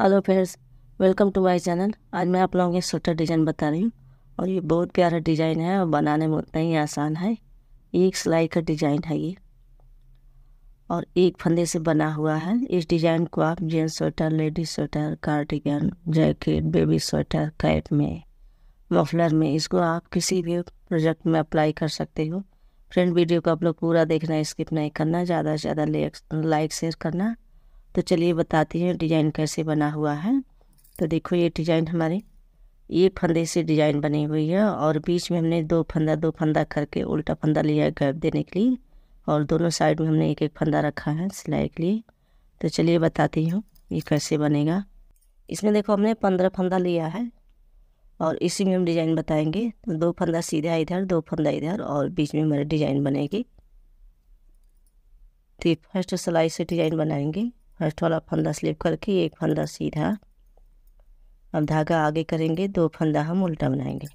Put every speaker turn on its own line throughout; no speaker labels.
hello friends welcome to my channel आज मैं आप लोगों को स्वेटर डिज़ाइन बता रही हूँ और ये बहुत प्यारा डिज़ाइन है और बनाने में उतना ही आसान है एक सिलाई का डिज़ाइन है ये और एक फंदे से बना हुआ है इस डिज़ाइन को आप gents sweater ladies sweater cardigan jacket baby sweater cap में मफलर में इसको आप किसी भी प्रोजेक्ट में अप्लाई कर सकते हो फ्रेंड वीडियो को आप लोग पूरा देखना स्किप नहीं करना ज़्यादा से ज़्यादा लाइक शेयर करना तो चलिए बताती हैं डिज़ाइन कैसे बना हुआ है तो देखो ये डिज़ाइन हमारी ये फंदे से डिज़ाइन बनी हुई है और बीच में हमने दो फंदा दो फंदा करके उल्टा फंदा लिया है गैप देने के लिए और दोनों साइड में हमने एक एक फंदा रखा है सिलाई के लिए तो चलिए बताती हूँ ये कैसे बनेगा इसमें देखो हमने पंद्रह फंदा लिया है और इसी में हम डिज़ाइन बताएंगे तो दो फंदा सीधा इधर दो फंदा इधर और बीच में हमारी डिज़ाइन बनेगी तो फर्स्ट सिलाई से डिज़ाइन बनाएंगे फर्स्ट वाला फंदा स्लिप करके एक फंदा सीधा अब धागा आगे करेंगे दो फंदा हम उल्टा बनाएंगे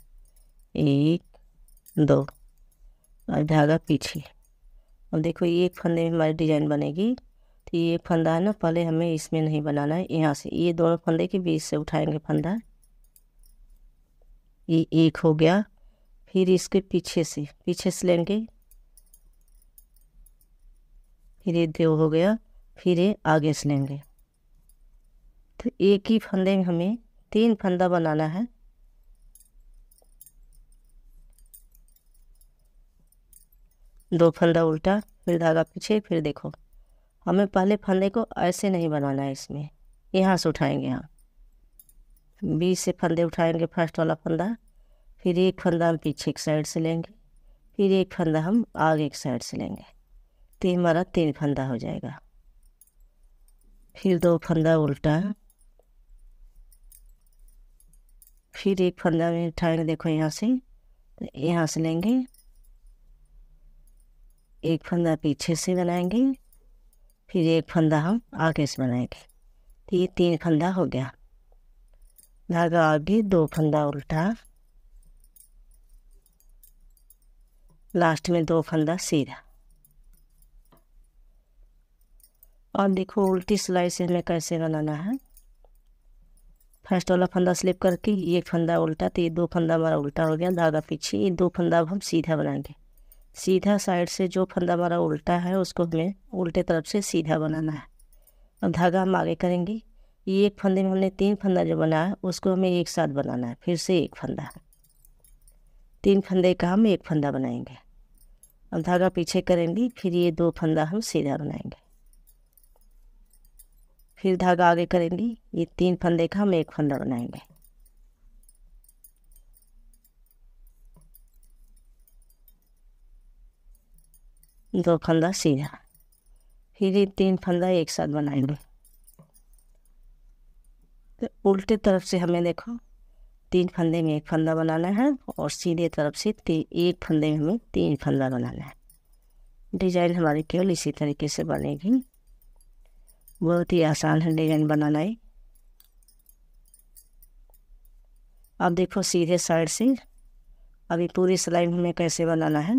एक दो और धागा पीछे अब देखो ये एक फंदे में हमारी डिज़ाइन बनेगी तो ये फंदा है ना पहले हमें इसमें नहीं बनाना है यहाँ से ये दोनों फंदे के बीच से उठाएंगे फंदा ये एक हो गया फिर इसके पीछे से पीछे से लेंगे फिर ये दो हो गया फिर ये आगे से लेंगे तो एक ही फंदे में हमें तीन फंदा बनाना है दो फंदा उल्टा फिर धागा पीछे फिर देखो हमें पहले फंदे को ऐसे नहीं बनाना है इसमें यहाँ से उठाएंगे हम बीच से फंदे उठाएंगे फर्स्ट वाला फंदा फिर एक फंदा हम पीछे एक साइड से लेंगे फिर एक फंदा हम आगे एक साइड से लेंगे तो हमारा तीन फंदा हो जाएगा फिर दो फंदा उल्टा फिर एक फंदा में उठाएंगे देखो यहाँ से तो यहाँ से लेंगे एक फंदा पीछे से बनाएंगे फिर एक फंदा हम आगे से बनाएंगे तो ये तीन फंदा हो गया धागा आगे दो फंदा उल्टा लास्ट में दो फंदा सीधा और देखो उल्टी सिलाई से हमें कैसे बनाना है फर्स्ट वाला फंदा स्लिप करके ये फंदा उल्टा तो ये दो फंदा हमारा उल्टा हो गया धागा पीछे ये दो फंदा अब हम सीधा बनाएंगे सीधा साइड से जो फंदा हमारा उल्टा है उसको हमें उल्टे तरफ से सीधा बनाना है अब धागा हम आगे करेंगे ये एक फंदे में हमने तीन फंदा जो बनाया है उसको हमें एक साथ बनाना है फिर से एक फंदा तीन फंदे का हम एक फंदा बनाएंगे अब धागा पीछे करेंगे फिर ये दो फंदा हम सीधा बनाएंगे फिर धागा आगे करेंगे ये तीन फंदे का हम एक फंदा बनाएंगे दो फंदा सीधा फिर ये तीन फंदा एक साथ बनाएंगे तो उल्टे तरफ से हमें देखो तीन फंदे में एक फंदा बनाना है और सीधे तरफ से एक फंदे में हमें तीन फंदा बनाना है डिजाइन हमारी केवल इसी तरीके से बनेगी बहुत ही आसान है डिजाइन बनाना है अब देखो सीधे साइड से अभी पूरी सिलाई हमें कैसे बनाना है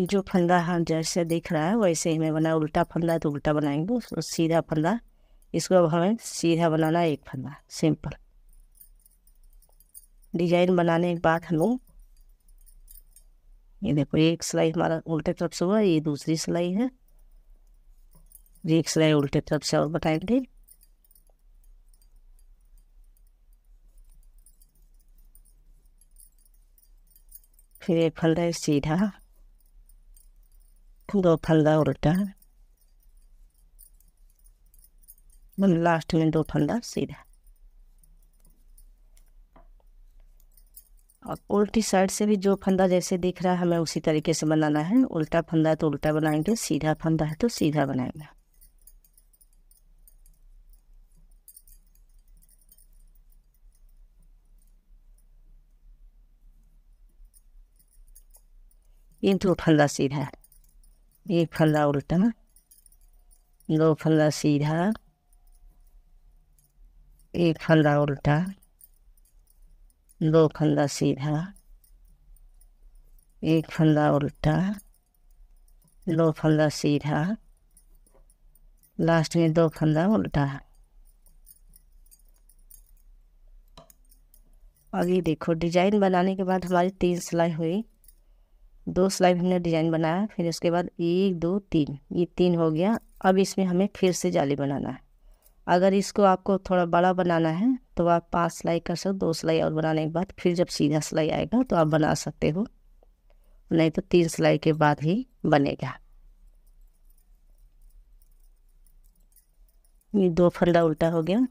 जो फंदा हम जैसे दिख रहा है वैसे ही हमें बना उल्टा फंदा तो उल्टा बनाएंगे तो सीधा फंदा इसको अब हमें सीधा बनाना है एक फंदा सिंपल डिजाइन बनाने के बाद हम लोग ये देखो एक सिलाई हमारा उल्टे तरफ से हुआ ये दूसरी सिलाई है रिक्स गए उल्टे तरफ से और बताएंगे फिर एक फल रहा सीधा दो फल रहा उल्टा लास्ट मतलब में दो फंदा सीधा और उल्टी साइड से भी जो फंदा जैसे दिख रहा है हमें उसी तरीके से बनाना है उल्टा फंदा है तो उल्टा बनाएंगे सीधा फंदा है तो सीधा बनाएंगे ये तो फल्ला सीधा एक फल्ला उल्टा दो फल्ला सीधा एक फल्ला उल्टा दो फल्ला सीधा एक फल्ला उल्टा दो फल्ला सीधा लास्ट में दो फल्ला उल्टा अभी देखो डिजाइन बनाने के बाद हमारी तीन सिलाई हुई दो सिलाई हमने डिजाइन बनाया फिर उसके बाद एक दो तीन ये तीन हो गया अब इसमें हमें फिर से जाली बनाना है अगर इसको आपको थोड़ा बड़ा बनाना है तो आप पाँच सिलाई कर सकते दो सिलाई और बनाने के बाद फिर जब सीधा सिलाई आएगा तो आप बना सकते हो नहीं तो तीन सिलाई के बाद ही बनेगा ये दो फंदा उल्टा हो गया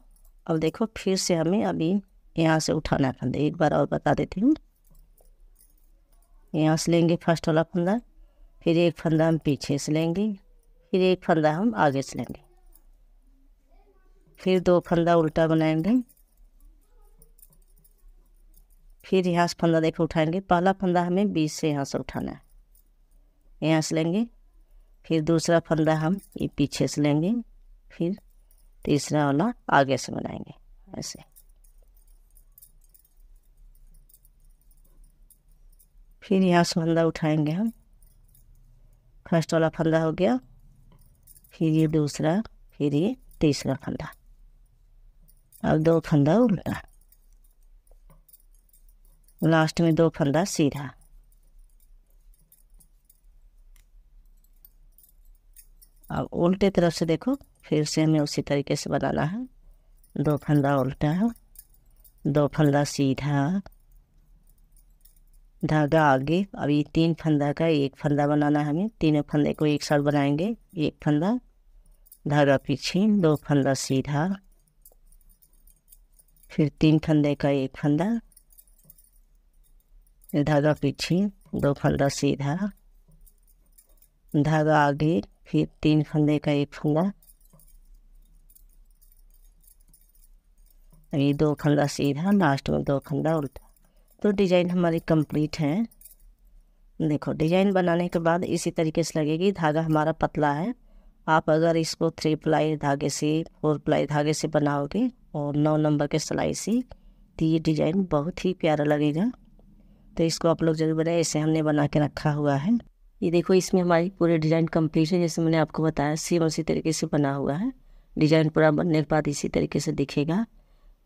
अब देखो फिर से हमें अभी यहाँ से उठाना फंदा एक बार और बता देती हूँ यहाँ से लेंगे फर्स्ट वाला फंदा फिर एक फंदा हम पीछे से लेंगे फिर एक फंदा हम आगे से लेंगे फिर दो फंदा उल्टा बनाएंगे फिर यहाँ से फंदा देखो उठाएंगे पहला फंदा हमें बीस से यहाँ से उठाना है यहाँ से लेंगे फिर दूसरा फंदा हम ये पीछे से लेंगे फिर तीसरा वाला आगे से बनाएंगे ऐसे फिर यहाँ से फंदा उठाएंगे हम फर्स्ट वाला फंदा हो गया फिर ये दूसरा फिर ये तीसरा फंदा अब दो फंदा उल्टा लास्ट में दो फंदा सीधा अब उल्टे तरफ से देखो फिर से हमें उसी तरीके से बनाना है दो फंदा उल्टा दो फंदा सीधा धागा आगे अब ये तीन फंदा का एक फंदा बनाना है हमें तीनों फंदे को एक साथ बनाएंगे एक फंदा धागा पीछे दो फंदा सीधा फिर तीन फंदे का एक फंदा धागा पीछे दो फंदा सीधा धागा आगे फिर तीन फंदे का एक फंदा अभी दो फंदा सीधा लास्ट में दो फंदा उल्टा तो डिज़ाइन हमारी कंप्लीट है देखो डिज़ाइन बनाने के बाद इसी तरीके से लगेगी धागा हमारा पतला है आप अगर इसको थ्री प्लाई धागे से फोर प्लाई धागे से बनाओगे और नौ नंबर के सिलाई से तो ये डिज़ाइन बहुत ही प्यारा लगेगा तो इसको आप लोग जरूर बनाए ऐसे हमने बना के रखा हुआ है ये देखो इसमें हमारी पूरी डिज़ाइन कम्प्लीट है जैसे मैंने आपको बताया सेम उसी तरीके से बना हुआ है डिज़ाइन पूरा बनने के बाद इसी तरीके से दिखेगा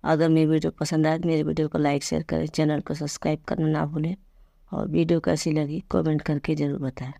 अगर मेरी वीडियो पसंद आए तो मेरे वीडियो को लाइक शेयर करें चैनल को सब्सक्राइब करना ना भूलें और वीडियो कैसी लगी कमेंट करके ज़रूर बताएं